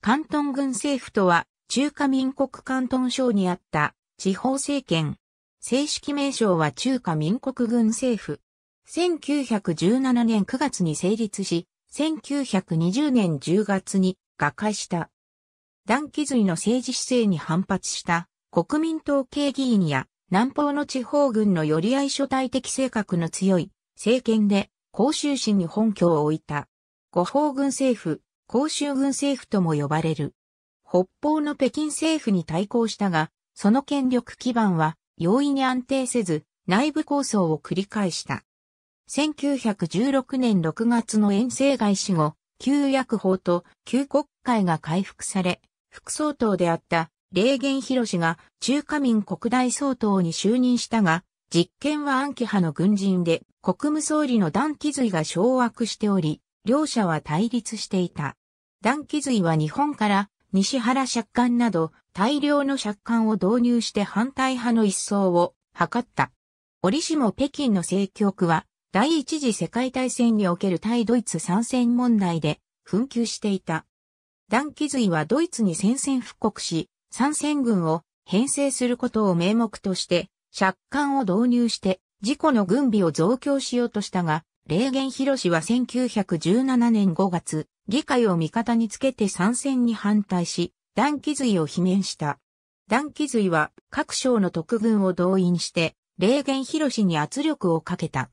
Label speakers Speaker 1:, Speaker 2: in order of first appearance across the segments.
Speaker 1: 関東軍政府とは、中華民国関東省にあった地方政権。正式名称は中華民国軍政府。1917年9月に成立し、1920年10月に瓦解した。断気髄の政治姿勢に反発した国民党系議員や南方の地方軍の寄り合い所帯的性格の強い政権で公州市に本拠を置いた。五方軍政府、公州軍政府とも呼ばれる。北方の北京政府に対抗したが、その権力基盤は容易に安定せず、内部抗争を繰り返した。1916年6月の遠征外死後、旧約法と旧国会が回復され、副総統であった霊源博士が中華民国大総統に就任したが、実権は暗記派の軍人で、国務総理の段気髄が掌握しており、両者は対立していた。断気髄は日本から西原借款など大量の借款を導入して反対派の一掃を図った。折しも北京の政局は第一次世界大戦における対ドイツ参戦問題で紛糾していた。断気髄はドイツに宣戦布告し、参戦軍を編成することを名目として、借款を導入して、事故の軍備を増強しようとしたが、霊源博は1917年5月、議会を味方につけて参戦に反対し、断気髄を罷免した。断気髄は各省の特軍を動員して、霊源博に圧力をかけた。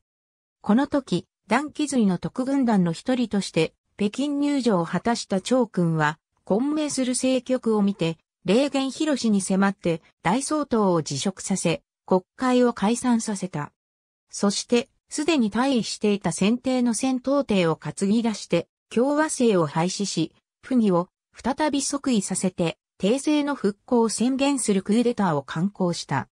Speaker 1: この時、断気髄の特軍団の一人として、北京入場を果たした長君は、混迷する政局を見て、霊源博に迫って大総統を辞職させ、国会を解散させた。そして、すでに退位していた先帝の戦闘帝を担ぎ出して、共和制を廃止し、不義を再び即位させて、帝政の復興を宣言するクーデターを敢行した。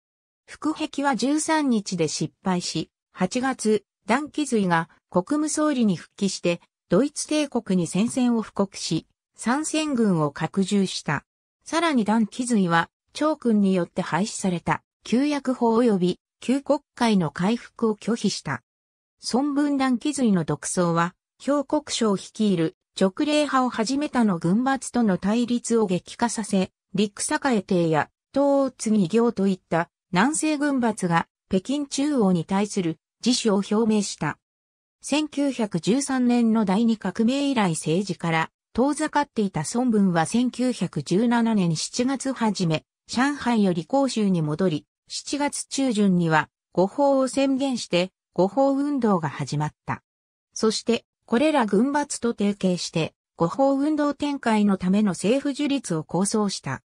Speaker 1: 副壁は13日で失敗し、8月、ダン・キズイが国務総理に復帰して、ドイツ帝国に戦線を布告し、参戦軍を拡充した。さらにダン・キズイは、長君によって廃止された、旧約法及び旧国会の回復を拒否した。孫文団気髄の独走は、氷国省率いる直令派を始めたの軍閥との対立を激化させ、陸栄帝や東欧次行といった南西軍閥が北京中央に対する自主を表明した。1913年の第二革命以来政治から遠ざかっていた孫文は1917年7月初め、上海より広州に戻り、7月中旬には誤報を宣言して誤報運動が始まった。そして、これら軍閥と提携して、誤報運動展開のための政府樹立を構想した。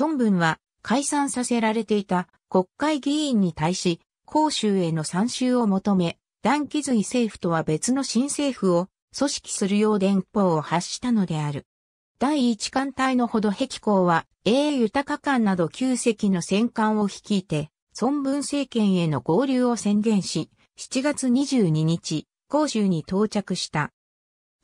Speaker 1: 孫文は解散させられていた国会議員に対し、公衆への参集を求め、断気髄政府とは別の新政府を組織するよう電報を発したのである。第一艦隊のほど壁港は、英豊艦など旧席の戦艦を率いて、孫文政権への合流を宣言し、7月22日、甲州に到着した。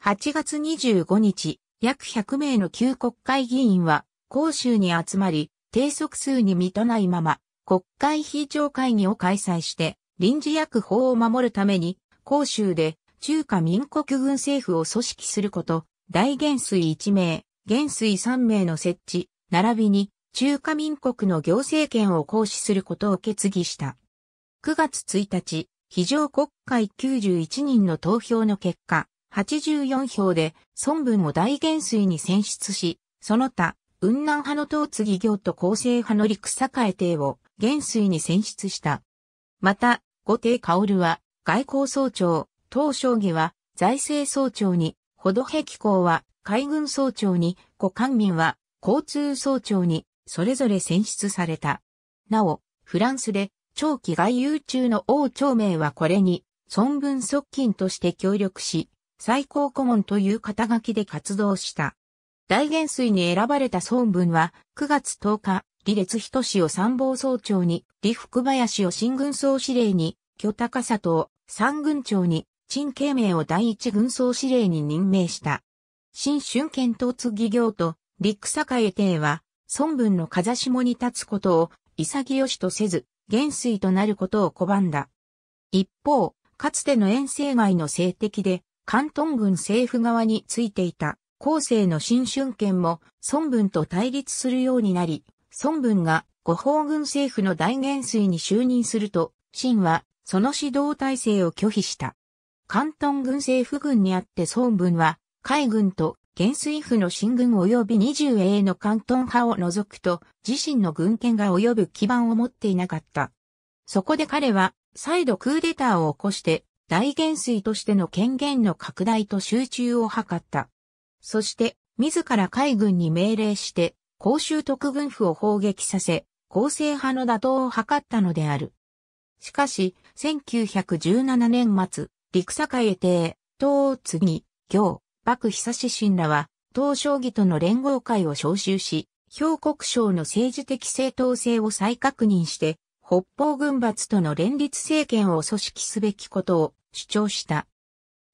Speaker 1: 8月25日、約100名の旧国会議員は、甲州に集まり、定速数に満たないまま、国会非常会議を開催して、臨時役法を守るために、甲州で中華民国軍政府を組織すること、大元帥1名、元帥3名の設置、並びに中華民国の行政権を行使することを決議した。9月1日、非常国会91人の投票の結果、84票で孫文を大元帥に選出し、その他、雲南派の党次行と厚生派の陸栄帝を元帥に選出した。また、後帝薫は外交総長、東将義は財政総長に、ほど壁公は海軍総長に、古官民は交通総長に、それぞれ選出された。なお、フランスで長期外遊中の王朝明はこれに、孫文側近として協力し、最高顧問という肩書きで活動した。大元帥に選ばれた孫文は、9月10日、李烈仁を参謀総長に、李福林を新軍総司令に、巨高里を三軍長に、陳慶明を第一軍総司令に任命した。新春県突義行と、陸栄帝は、孫文の風下に立つことを、潔しとせず、元帥となることを拒んだ。一方、かつての遠征外の政敵で、関東軍政府側についていた、後世の新春権も孫文と対立するようになり、孫文が五方軍政府の大元帥に就任すると、秦はその指導体制を拒否した。関東軍政府軍にあって孫文は海軍と元帥府の進軍及び二0英の関東派を除くと、自身の軍権が及ぶ基盤を持っていなかった。そこで彼は、再度クーデターを起こして、大元帥としての権限の拡大と集中を図った。そして、自ら海軍に命令して、公衆特軍府を砲撃させ、公正派の打倒を図ったのである。しかし、1917年末、陸坂へ帝、東次、行、幕久志信らは、東将棋との連合会を招集し、兵国省の政治的正当性を再確認して、北方軍閥との連立政権を組織すべきことを主張した。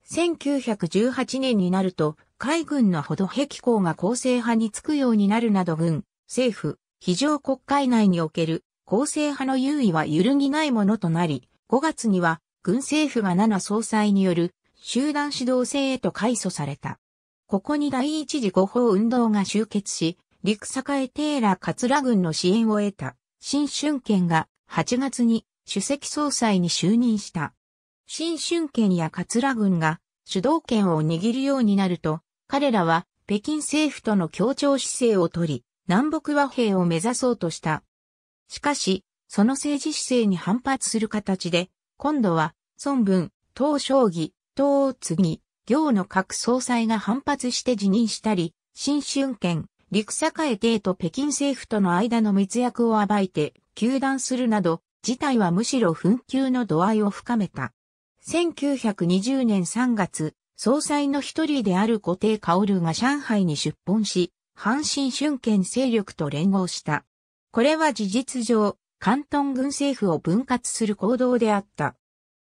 Speaker 1: 1918年になると、海軍のほど壁港が構成派につくようになるなど軍、政府、非常国会内における構成派の優位は揺るぎないものとなり、5月には軍政府が7総裁による集団指導制へと改組された。ここに第一次五法運動が集結し、陸栄テーラ桂軍の支援を得た、新春県が8月に主席総裁に就任した。新春県や桂軍が主導権を握るようになると、彼らは北京政府との協調姿勢をとり、南北和平を目指そうとした。しかし、その政治姿勢に反発する形で、今度は、孫文、東将義、党を継ぎ、行の各総裁が反発して辞任したり、新春権、陸栄帝と北京政府との間の密約を暴いて、休断するなど、事態はむしろ紛糾の度合いを深めた。1920年3月、総裁の一人である固定薫が上海に出奔し、阪神春権勢力と連合した。これは事実上、関東軍政府を分割する行動であった。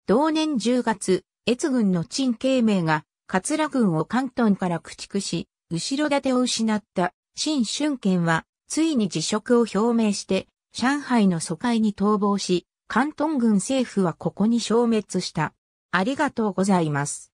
Speaker 1: 同年10月、越軍の陳慶明が、桂軍を関東から駆逐し、後ろ盾を失った新春賢は、ついに辞職を表明して、上海の疎開に逃亡し、関東軍政府はここに消滅した。ありがとうございます。